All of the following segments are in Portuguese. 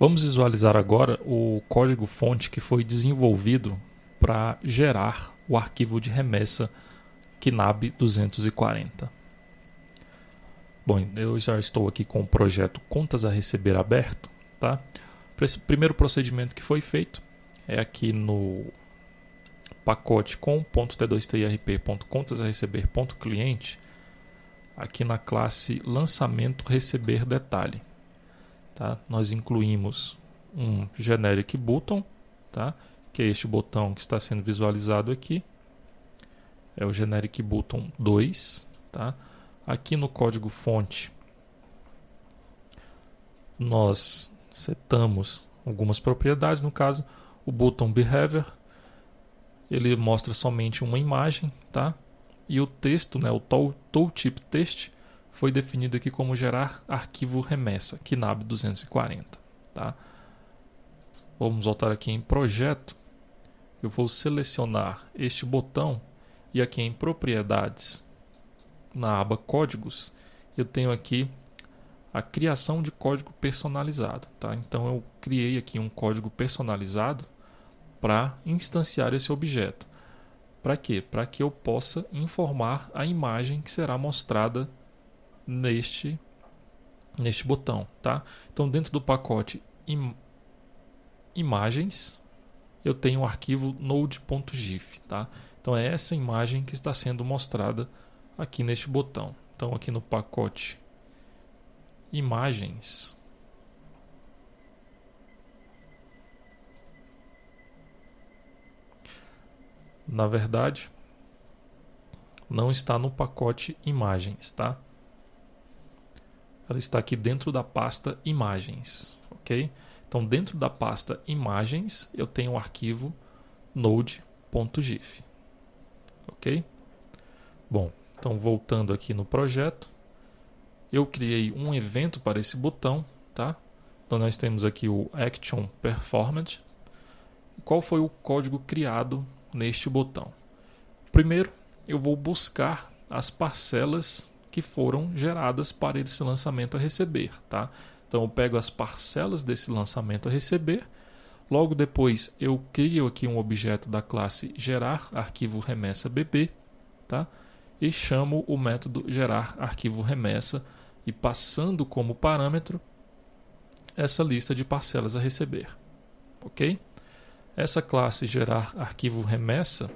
Vamos visualizar agora o código-fonte que foi desenvolvido para gerar o arquivo de remessa KNAB 240. Bom, eu já estou aqui com o projeto Contas a Receber aberto. Tá? Esse primeiro procedimento que foi feito é aqui no pacote com.t2tirp.contasareceber.cliente, aqui na classe Lançamento Receber Detalhe. Tá? Nós incluímos um generic button, tá? que é este botão que está sendo visualizado aqui. É o generic button 2. Tá? Aqui no código fonte, nós setamos algumas propriedades. No caso, o button behavior ele mostra somente uma imagem, tá? E o texto, né, o tooltip text, foi definido aqui como gerar arquivo remessa, KNAB 240. Tá? Vamos voltar aqui em projeto. Eu vou selecionar este botão e aqui em propriedades, na aba códigos, eu tenho aqui a criação de código personalizado. Tá? Então eu criei aqui um código personalizado para instanciar esse objeto. Para quê? Para que eu possa informar a imagem que será mostrada neste, neste botão, tá? Então dentro do pacote im imagens, eu tenho o um arquivo node.gif, tá? Então é essa imagem que está sendo mostrada aqui neste botão. Então aqui no pacote imagens, na verdade, não está no pacote imagens, tá? ela está aqui dentro da pasta imagens, ok? Então dentro da pasta imagens eu tenho o um arquivo node.gif, ok? Bom, então voltando aqui no projeto, eu criei um evento para esse botão, tá? Então nós temos aqui o action performance. Qual foi o código criado neste botão? Primeiro, eu vou buscar as parcelas que foram geradas para esse lançamento a receber, tá? Então eu pego as parcelas desse lançamento a receber, logo depois eu crio aqui um objeto da classe gerar arquivo remessa bb, tá? E chamo o método gerar arquivo remessa e passando como parâmetro essa lista de parcelas a receber, ok? Essa classe gerar arquivo remessa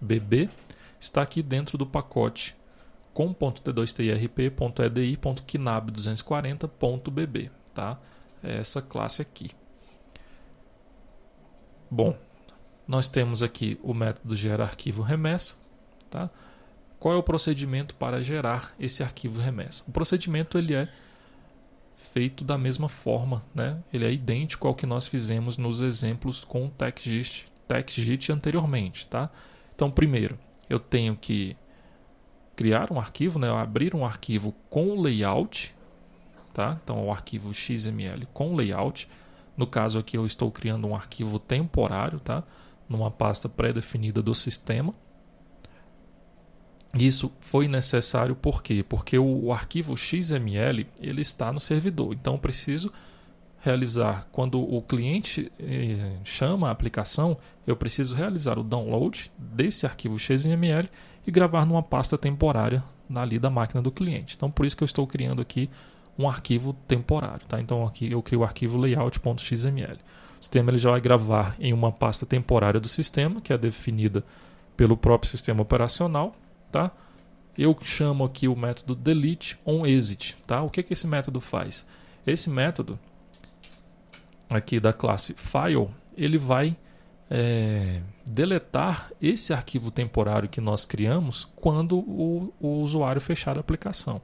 bb está aqui dentro do pacote com.t2trp.edi.kinab240.bb, tá? É essa classe aqui. Bom, nós temos aqui o método gerar arquivo remessa, tá? Qual é o procedimento para gerar esse arquivo remessa? O procedimento ele é feito da mesma forma, né? Ele é idêntico ao que nós fizemos nos exemplos com o TechGist, anteriormente, tá? Então, primeiro, eu tenho que criar um arquivo, né? abrir um arquivo com layout, tá? Então, o arquivo XML com layout. No caso aqui, eu estou criando um arquivo temporário, tá? Numa pasta pré-definida do sistema. Isso foi necessário por quê? Porque o, arquivo XML ele está no servidor, então eu preciso realizar quando o cliente eh, chama a aplicação, eu preciso realizar o download desse arquivo XML e gravar numa pasta temporária ali da máquina do cliente. Então, por isso que eu estou criando aqui um arquivo temporário. Tá? Então, aqui eu crio o arquivo layout.xml. O sistema ele já vai gravar em uma pasta temporária do sistema, que é definida pelo próprio sistema operacional. Tá? Eu chamo aqui o método delete on exit. Tá? O que, que esse método faz? Esse método aqui da classe file, ele vai é, deletar esse arquivo temporário que nós criamos quando o, o, usuário fechar a aplicação.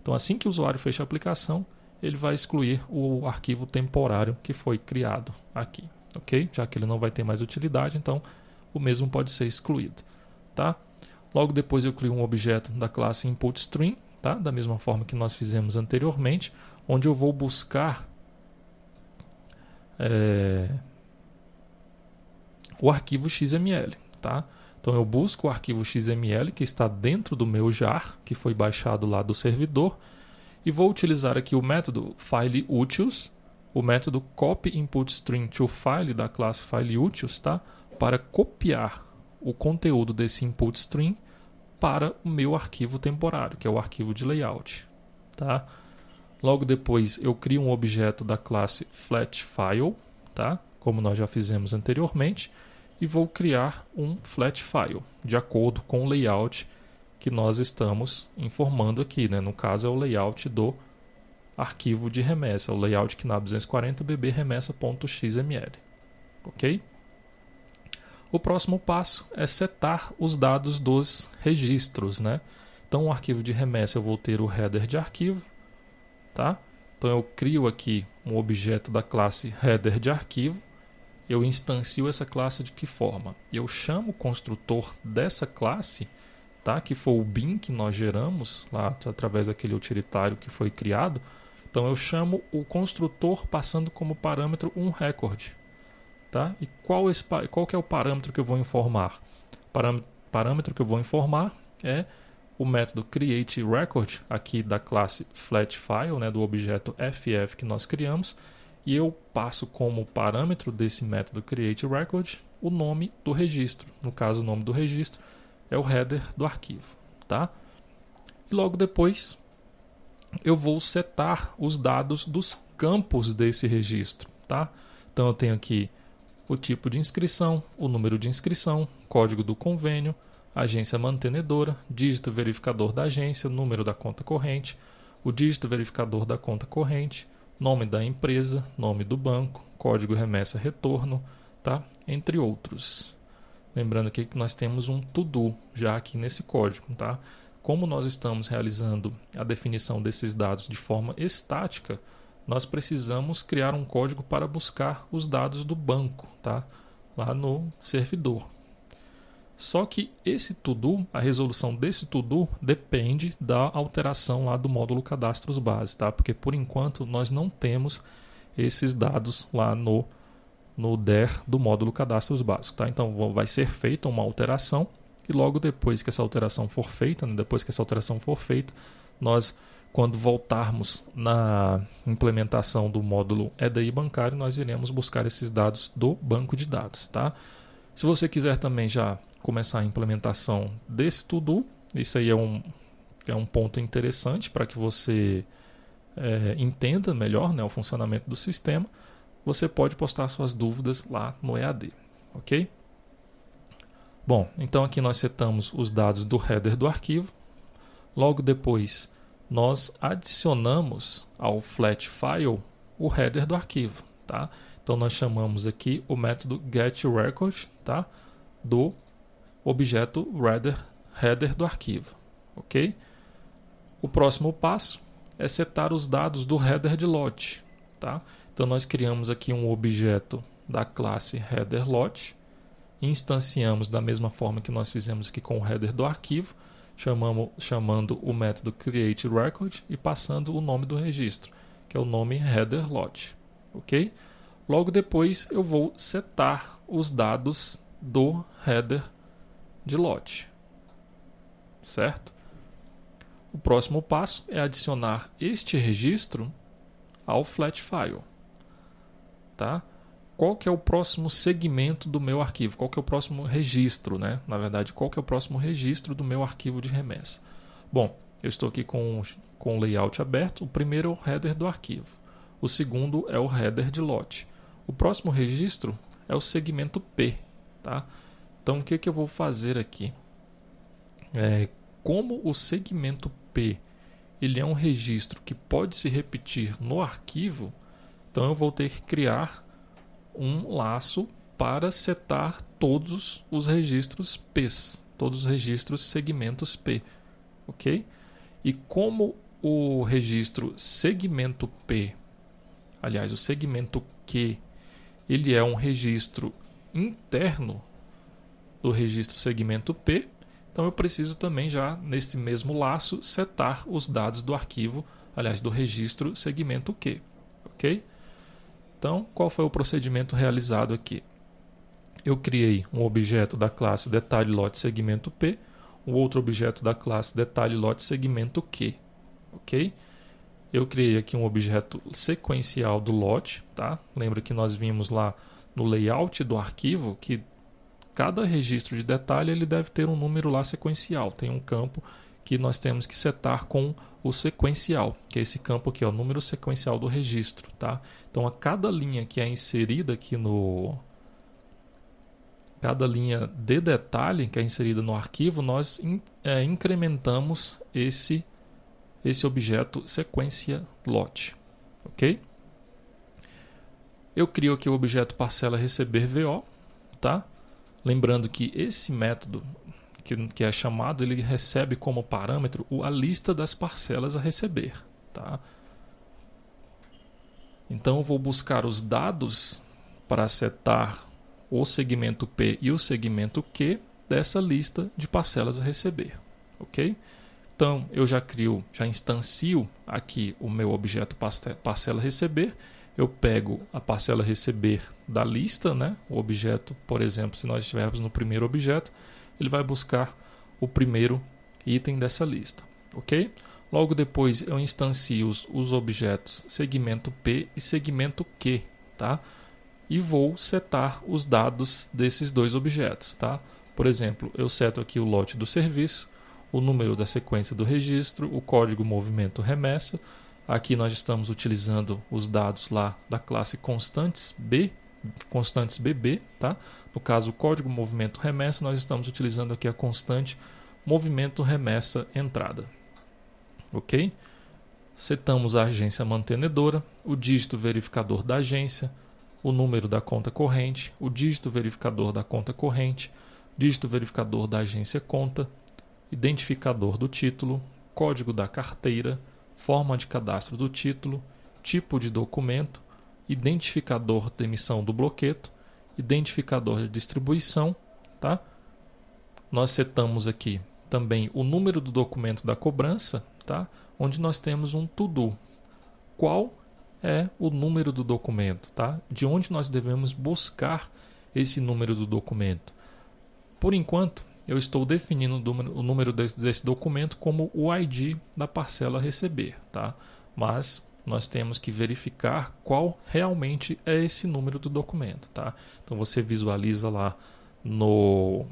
Então, assim que o usuário fecha a aplicação, ele vai excluir o arquivo temporário que foi criado aqui, ok? Já que ele não vai ter mais utilidade, então o mesmo pode ser excluído, tá? Logo depois eu crio um objeto da classe InputStream, tá? Da mesma forma que nós fizemos anteriormente, onde eu vou buscar é, o arquivo XML, tá? Então eu busco o arquivo XML que está dentro do meu jar, que foi baixado lá do servidor, e vou utilizar aqui o método fileutils, o método copyInputStringToFile da classe fileutils, tá? Para copiar o conteúdo desse input string para o meu arquivo temporário, que é o arquivo de layout, tá? Logo depois eu crio um objeto da classe flatFile, tá? Como nós já fizemos anteriormente, e vou criar um flat file, de acordo com o layout que nós estamos informando aqui. Né? No caso, é o layout do arquivo de remessa, o layout KNAB 240bb remessa.xml. Ok? O próximo passo é setar os dados dos registros, né? Então, o arquivo de remessa eu vou ter o header de arquivo, tá? Então, eu crio aqui um objeto da classe header de arquivo eu instancio essa classe de que forma? Eu chamo o construtor dessa classe, tá? que foi o bin que nós geramos lá através daquele utilitário que foi criado. Então eu chamo o construtor passando como parâmetro um recorde. Tá? E qual, esse, qual que é o parâmetro que eu vou informar? Parâmetro, parâmetro que eu vou informar é o método createRecord aqui da classe flatFile, né, do objeto ff que nós criamos, e eu passo como parâmetro desse método create record o nome do registro. No caso, o nome do registro é o header do arquivo, tá? E logo depois eu vou setar os dados dos campos desse registro, tá? Então eu tenho aqui o tipo de inscrição, o número de inscrição, código do convênio, agência mantenedora, dígito verificador da agência, número da conta corrente, o dígito verificador da conta corrente, nome da empresa, nome do banco, código remessa retorno, tá? Entre outros. Lembrando aqui que nós temos um to-do já aqui nesse código, tá? Como nós estamos realizando a definição desses dados de forma estática, nós precisamos criar um código para buscar os dados do banco, tá? Lá no servidor. Só que esse todo, a resolução desse todo depende da alteração lá do módulo cadastros base, tá? Porque por enquanto nós não temos esses dados lá no no der do módulo cadastros básico, tá? Então vai ser feita uma alteração e logo depois que essa alteração for feita, né? depois que essa alteração for feita, nós quando voltarmos na implementação do módulo EDI bancário, nós iremos buscar esses dados do banco de dados, tá? Se você quiser também já começar a implementação desse Todo, isso aí é um, é um ponto interessante para que você é, entenda melhor né, o funcionamento do sistema, você pode postar suas dúvidas lá no EAD, ok? Bom, então aqui nós setamos os dados do header do arquivo. Logo depois, nós adicionamos ao flat file o header do arquivo, tá? Então nós chamamos aqui o método getRecord, tá? Do objeto header, header do arquivo, ok? O próximo passo é setar os dados do header de lote, tá? Então nós criamos aqui um objeto da classe header Lote, instanciamos da mesma forma que nós fizemos aqui com o header do arquivo, chamamos, chamando o método createRecord e passando o nome do registro, que é o nome header Lote, ok? Logo depois eu vou setar os dados do header de lote. Certo? O próximo passo é adicionar este registro ao flat file. Tá? Qual que é o próximo segmento do meu arquivo? Qual que é o próximo registro, né? Na verdade, qual que é o próximo registro do meu arquivo de remessa? Bom, eu estou aqui com, com o layout aberto. O primeiro é o header do arquivo. O segundo é o header de lote. O próximo registro é o segmento P. Tá? Então, o que, que eu vou fazer aqui? É, como o segmento P ele é um registro que pode se repetir no arquivo, então eu vou ter que criar um laço para setar todos os registros P's, todos os registros segmentos P, ok? E como o registro segmento P, aliás, o segmento Q ele é um registro interno do registro segmento P. Então eu preciso também já nesse mesmo laço setar os dados do arquivo, aliás, do registro segmento Q, OK? Então, qual foi o procedimento realizado aqui? Eu criei um objeto da classe detalhe lote segmento P, um outro objeto da classe detalhe lote segmento Q, OK? Eu criei aqui um objeto sequencial do lote, tá? Lembra que nós vimos lá no layout do arquivo que cada registro de detalhe ele deve ter um número lá sequencial. Tem um campo que nós temos que setar com o sequencial, que é esse campo aqui, ó, o número sequencial do registro, tá? Então a cada linha que é inserida aqui no cada linha de detalhe que é inserida no arquivo, nós in, é, incrementamos esse esse objeto sequência lote. Ok? Eu crio aqui o objeto parcela receber VO, tá? Lembrando que esse método que, que é chamado, ele recebe como parâmetro a lista das parcelas a receber, tá? Então eu vou buscar os dados para setar o segmento P e o segmento Q dessa lista de parcelas a receber, ok? Então, eu já crio, já instancio aqui o meu objeto parcela receber. Eu pego a parcela receber da lista, né? o objeto, por exemplo, se nós estivermos no primeiro objeto, ele vai buscar o primeiro item dessa lista. ok? Logo depois eu instancio os, os, objetos segmento P e segmento Q, tá? E vou setar os dados desses dois objetos, tá? Por exemplo, eu seto aqui o lote do serviço o número da sequência do registro, o código movimento remessa. Aqui nós estamos utilizando os dados lá da classe constantes B, constantes BB, tá? No caso, o código movimento remessa, nós estamos utilizando aqui a constante movimento remessa entrada. OK? Setamos a agência mantenedora, o dígito verificador da agência, o número da conta corrente, o dígito verificador da conta corrente, dígito verificador da agência conta, identificador do título, código da carteira, forma de cadastro do título, tipo de documento, identificador de emissão do bloqueto, identificador de distribuição, tá? Nós setamos aqui também o número do documento da cobrança, tá? Onde nós temos um todo. Qual é o número do documento, tá? De onde nós devemos buscar esse número do documento. Por enquanto, eu estou definindo o número desse, documento como o ID da parcela a receber, tá? Mas nós temos que verificar qual realmente é esse número do documento, tá? Então você visualiza lá no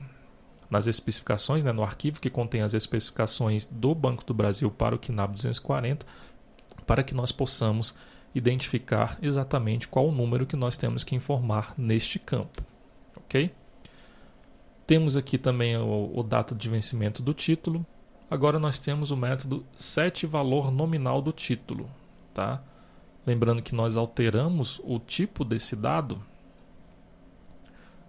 nas especificações, né, no arquivo que contém as especificações do Banco do Brasil para o KNAB 240, para que nós possamos identificar exatamente qual o número que nós temos que informar neste campo, ok? Temos aqui também o, o data de vencimento do título. Agora nós temos o método sete valor nominal do título, tá? Lembrando que nós alteramos o tipo desse dado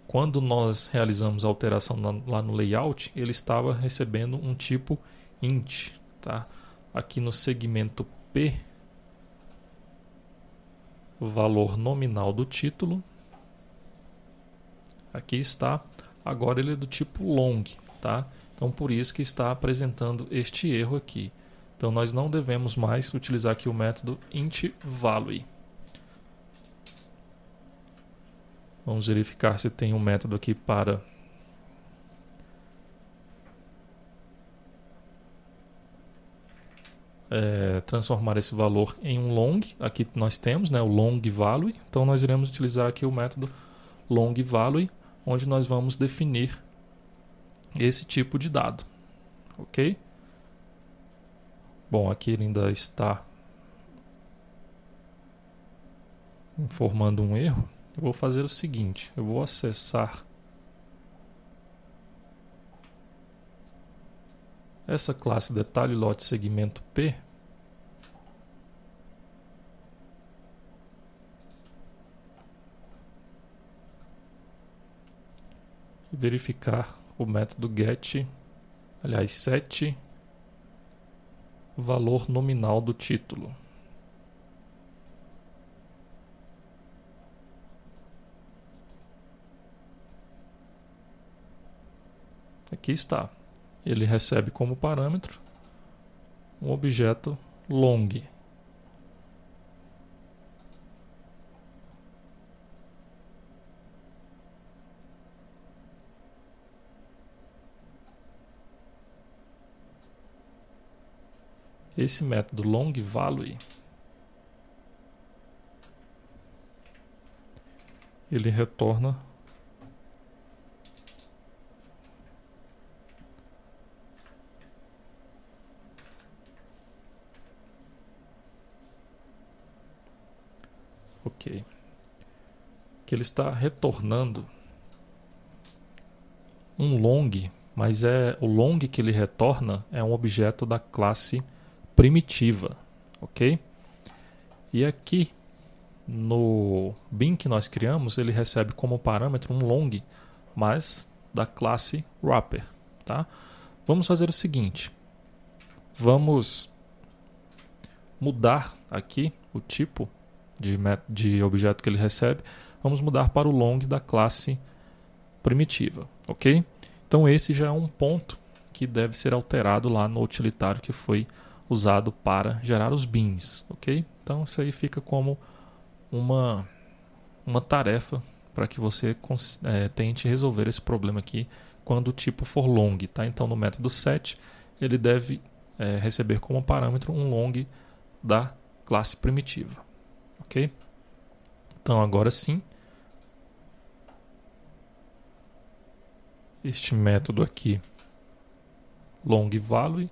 quando nós realizamos a alteração lá no layout, ele estava recebendo um tipo int, tá? Aqui no segmento P, valor nominal do título, aqui está agora ele é do tipo long, tá? Então por isso que está apresentando este erro aqui. Então nós não devemos mais utilizar aqui o método int value. Vamos verificar se tem um método aqui para É, transformar esse valor em um long. Aqui nós temos né, o long value, então nós iremos utilizar aqui o método long value onde nós vamos definir esse tipo de dado, ok? Bom, aqui ele ainda está informando um erro. Eu vou fazer o seguinte, eu vou acessar essa classe detalhe lote segmento P e verificar o método get, aliás, set valor nominal do título. Aqui está. Ele recebe como parâmetro um objeto long. esse método long value ele retorna ok que ele está retornando um long mas é o long que ele retorna é um objeto da classe primitiva, ok? E aqui no bin que nós criamos, ele recebe como parâmetro um long, mas da classe wrapper, tá? Vamos fazer o seguinte, vamos mudar aqui o tipo de, de objeto que ele recebe, vamos mudar para o long da classe primitiva, ok? Então esse já é um ponto que deve ser alterado lá no utilitário que foi criado usado para gerar os bins, ok? Então isso aí fica como uma, uma tarefa para que você é, tente resolver esse problema aqui quando o tipo for long, tá? Então no método set ele deve é, receber como parâmetro um long da classe primitiva, ok? Então agora sim, este método aqui long value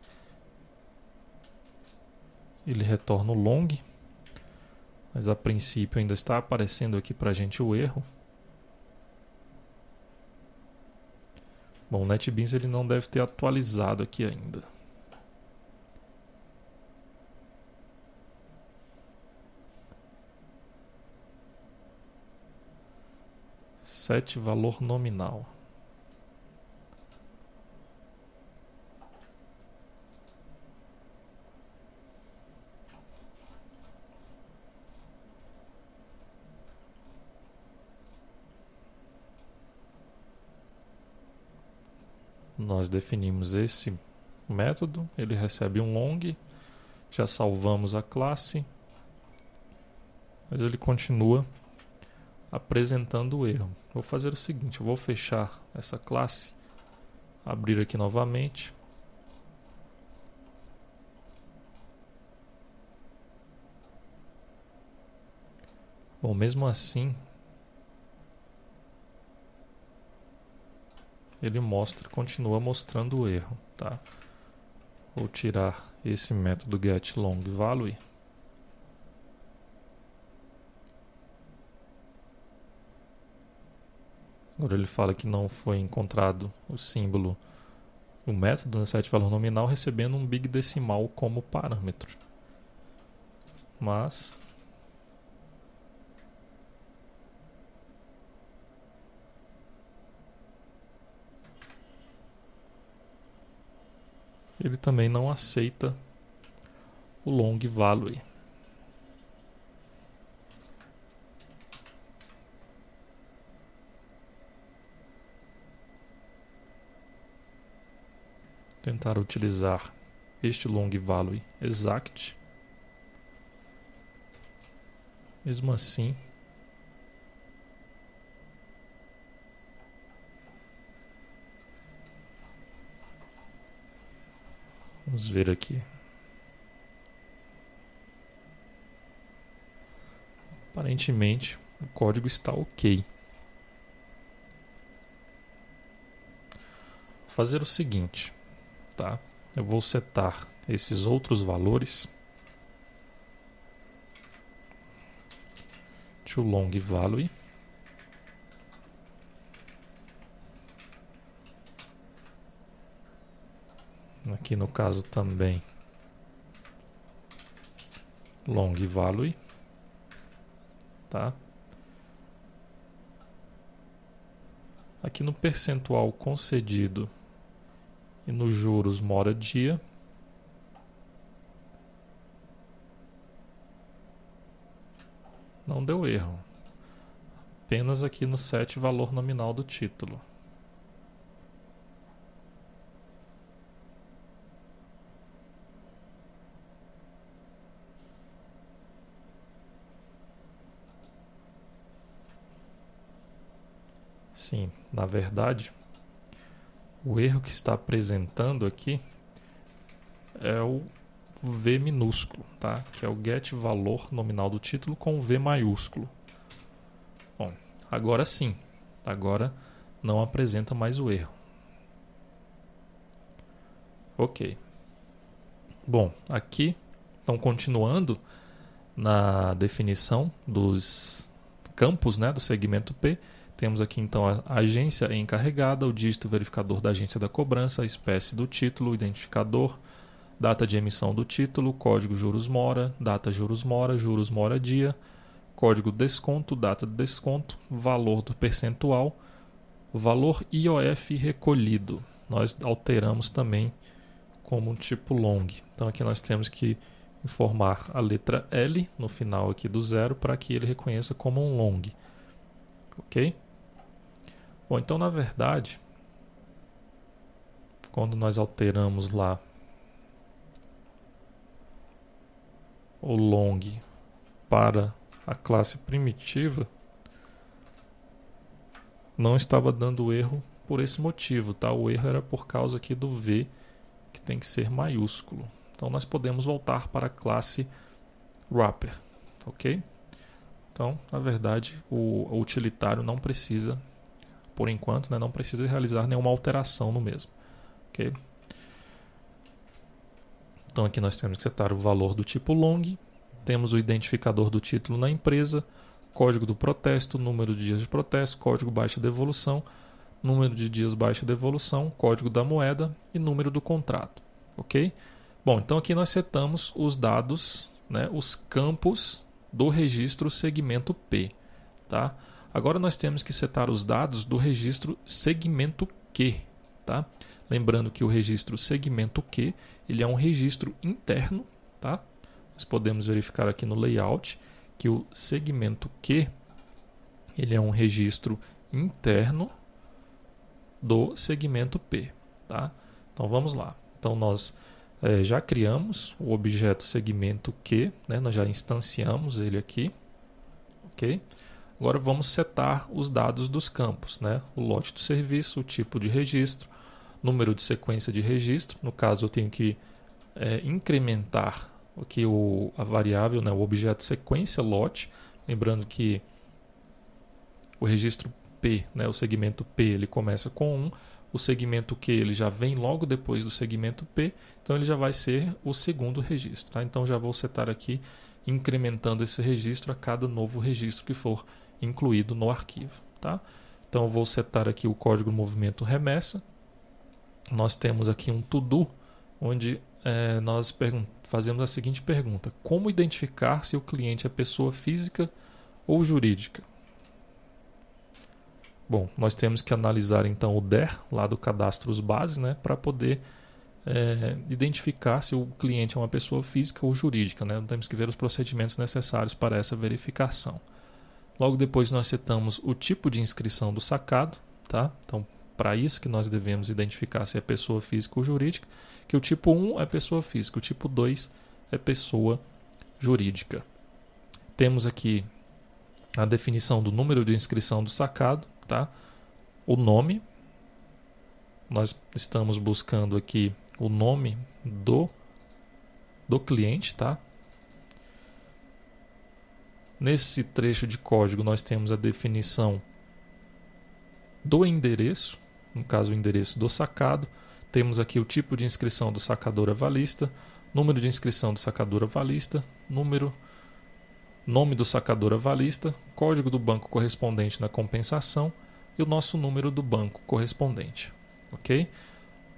ele retorna o long, mas a princípio ainda está aparecendo aqui para a gente o erro. Bom, o NetBeans ele não deve ter atualizado aqui ainda. Sete valor nominal. nós definimos esse método, ele recebe um long, já salvamos a classe, mas ele continua apresentando o erro. Vou fazer o seguinte, eu vou fechar essa classe, abrir aqui novamente, Bom, mesmo assim, ele mostra, continua mostrando o erro, tá? Vou tirar esse método getLongValue. Agora ele fala que não foi encontrado o símbolo, o método né, set valor nominal recebendo um big decimal como parâmetro. Mas ele também não aceita o long value. Tentar utilizar este long value exact. Mesmo assim, Vamos ver aqui. Aparentemente, o código está ok. Vou fazer o seguinte, tá? Eu vou setar esses outros valores to long value Aqui no caso também long value, tá? Aqui no percentual concedido e nos juros mora dia. Não deu erro. Apenas aqui no set valor nominal do título. Sim, na verdade, o erro que está apresentando aqui é o V minúsculo, tá? que é o get valor nominal do título com V maiúsculo. Bom, agora sim, agora não apresenta mais o erro. Ok. Bom, aqui, então continuando na definição dos campos né, do segmento P, temos aqui então a agência encarregada, o dígito verificador da agência da cobrança, a espécie do título, identificador, data de emissão do título, código juros mora, data juros mora, juros mora dia, código desconto, data de desconto, valor do percentual, valor IOF recolhido. Nós alteramos também como um tipo long. Então aqui nós temos que informar a letra L no final aqui do zero para que ele reconheça como um long. OK? Bom, então na verdade, quando nós alteramos lá o long para a classe primitiva, não estava dando erro por esse motivo, tá? O erro era por causa aqui do V, que tem que ser maiúsculo. Então nós podemos voltar para a classe wrapper, ok? Então, na verdade, o utilitário não precisa por enquanto, né, não precisa realizar nenhuma alteração no mesmo. Ok? Então aqui nós temos que setar o valor do tipo long, temos o identificador do título na empresa, código do protesto, número de dias de protesto, código baixa devolução, número de dias baixa devolução, código da moeda e número do contrato, ok? Bom, então aqui nós setamos os dados, né, os campos do registro segmento P, tá? Agora nós temos que setar os dados do registro segmento Q, tá? Lembrando que o registro segmento Q, ele é um registro interno, tá? Nós podemos verificar aqui no layout que o segmento Q, ele é um registro interno do segmento P, tá? Então vamos lá. Então nós é, já criamos o objeto segmento Q, né? Nós já instanciamos ele aqui, ok? Agora vamos setar os dados dos campos, né? o lote do serviço, o tipo de registro, número de sequência de registro. No caso, eu tenho que é, incrementar aqui o, a variável, né, o objeto sequência lote. Lembrando que o registro P, né, o segmento P, ele começa com 1. O segmento Q ele já vem logo depois do segmento P, então ele já vai ser o segundo registro. Tá? Então já vou setar aqui incrementando esse registro a cada novo registro que for incluído no arquivo. Tá? Então eu vou setar aqui o código movimento remessa. Nós temos aqui um to-do, onde é, nós fazemos a seguinte pergunta: Como identificar se o cliente é pessoa física ou jurídica? Bom, nós temos que analisar então o DER, lá do cadastros bases, né, para poder é, identificar se o cliente é uma pessoa física ou jurídica. Né? Temos que ver os procedimentos necessários para essa verificação. Logo depois nós setamos o tipo de inscrição do sacado, tá? Então, para isso que nós devemos identificar se é pessoa física ou jurídica, que o tipo 1 é pessoa física, o tipo 2 é pessoa jurídica. Temos aqui a definição do número de inscrição do sacado, tá? O nome. Nós estamos buscando aqui o nome do do cliente, tá? Nesse trecho de código, nós temos a definição do endereço, no caso o endereço do sacado, temos aqui o tipo de inscrição do sacador avalista, número de inscrição do sacador avalista, número, nome do sacador avalista, código do banco correspondente na compensação e o nosso número do banco correspondente, ok?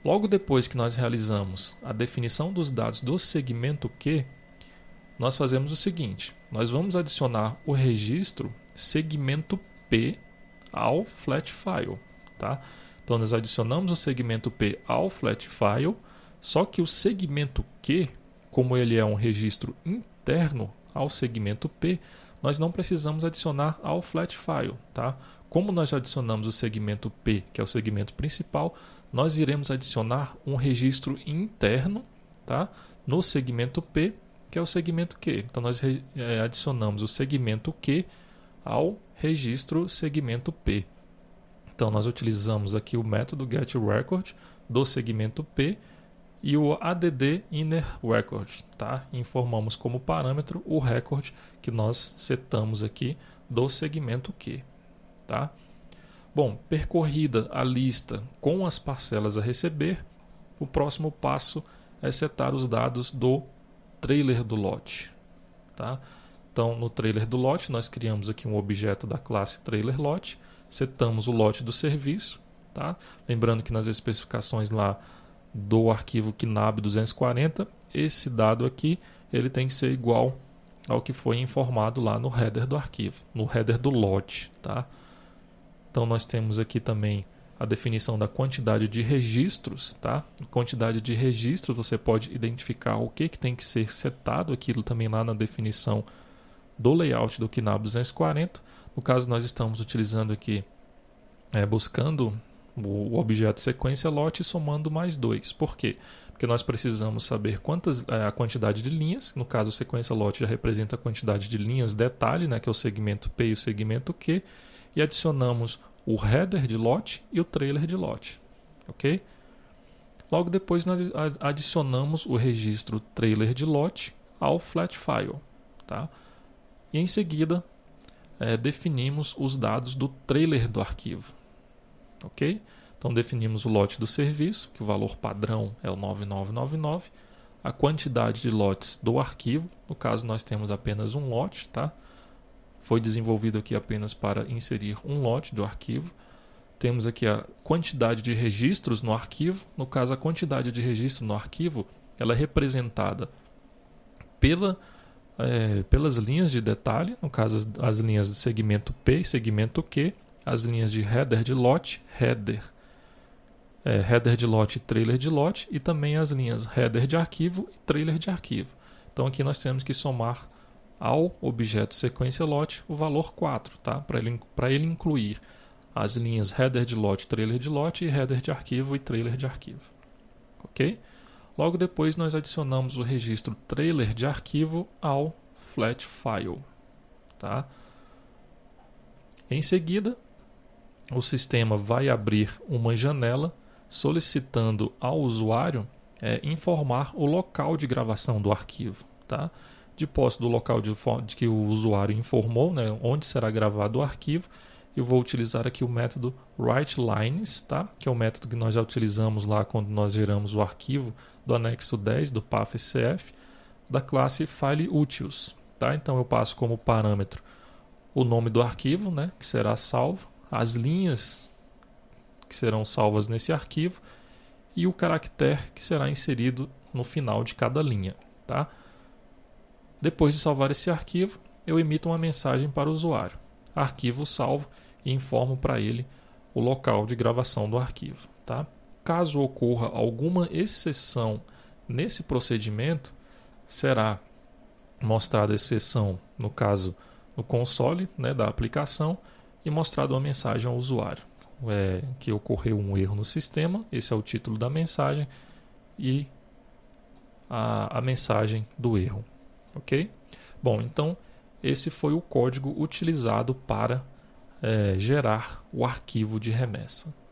Logo depois que nós realizamos a definição dos dados do segmento Q, nós fazemos o seguinte: nós vamos adicionar o registro segmento P ao flat file, tá? Então nós adicionamos o segmento P ao flat file, só que o segmento Q, como ele é um registro interno ao segmento P, nós não precisamos adicionar ao flat file, tá? Como nós já adicionamos o segmento P, que é o segmento principal, nós iremos adicionar um registro interno, tá? No segmento P que é o segmento Q. Então, nós é, adicionamos o segmento Q ao registro segmento P. Então, nós utilizamos aqui o método getRecord do segmento P e o add record, Tá? Informamos como parâmetro o record que nós setamos aqui do segmento Q. Tá? Bom, percorrida a lista com as parcelas a receber, o próximo passo é setar os dados do trailer do lote. Tá? Então, no trailer do lote, nós criamos aqui um objeto da classe trailer lote, setamos o lote do serviço. Tá? Lembrando que nas especificações lá do arquivo KNAB 240, esse dado aqui ele tem que ser igual ao que foi informado lá no header do arquivo, no header do lote. Tá? Então, nós temos aqui também a definição da quantidade de registros, tá? Quantidade de registros você pode identificar o que, que tem que ser setado, aquilo também lá na definição do layout do KNAB 240. No caso, nós estamos utilizando aqui, é, buscando o objeto sequência lote somando mais dois. Por quê? Porque nós precisamos saber quantas é, a quantidade de linhas, no caso sequência lote já representa a quantidade de linhas detalhe, né, que é o segmento P e o segmento Q, e adicionamos o header de lote e o trailer de lote, ok? Logo depois nós adicionamos o registro trailer de lote ao flat file, tá? E em seguida é, definimos os dados do trailer do arquivo, ok? Então definimos o lote do serviço, que o valor padrão é o 9999, a quantidade de lotes do arquivo, no caso nós temos apenas um lote, tá? Foi desenvolvido aqui apenas para inserir um lote do arquivo. Temos aqui a quantidade de registros no arquivo. No caso, a quantidade de registro no arquivo ela é representada pela, é, pelas linhas de detalhe, no caso as, as linhas de segmento P e segmento Q, as linhas de header de lote, header, é, header de lote e trailer de lote, e também as linhas header de arquivo e trailer de arquivo. Então aqui nós temos que somar ao objeto sequência lot o valor 4, tá? para ele, ele incluir as linhas header de lot, trailer de lot e header de arquivo e trailer de arquivo. Ok? Logo depois nós adicionamos o registro trailer de arquivo ao flat file. Tá? Em seguida, o sistema vai abrir uma janela solicitando ao usuário é, informar o local de gravação do arquivo. Tá? de posse do local de, de que o usuário informou, né, onde será gravado o arquivo, eu vou utilizar aqui o método WriteLines, tá? que é o método que nós já utilizamos lá quando nós geramos o arquivo do anexo 10 do CF da classe FileUtils. Tá? Então eu passo como parâmetro o nome do arquivo, né, que será salvo, as linhas que serão salvas nesse arquivo e o caractere que será inserido no final de cada linha. Tá? Depois de salvar esse arquivo, eu emito uma mensagem para o usuário. Arquivo salvo e informo para ele o local de gravação do arquivo. Tá? Caso ocorra alguma exceção nesse procedimento, será mostrada a exceção, no caso, no console né, da aplicação e mostrada uma mensagem ao usuário. É, que ocorreu um erro no sistema, esse é o título da mensagem, e a, a mensagem do erro ok? Bom, então esse foi o código utilizado para é, gerar o arquivo de remessa.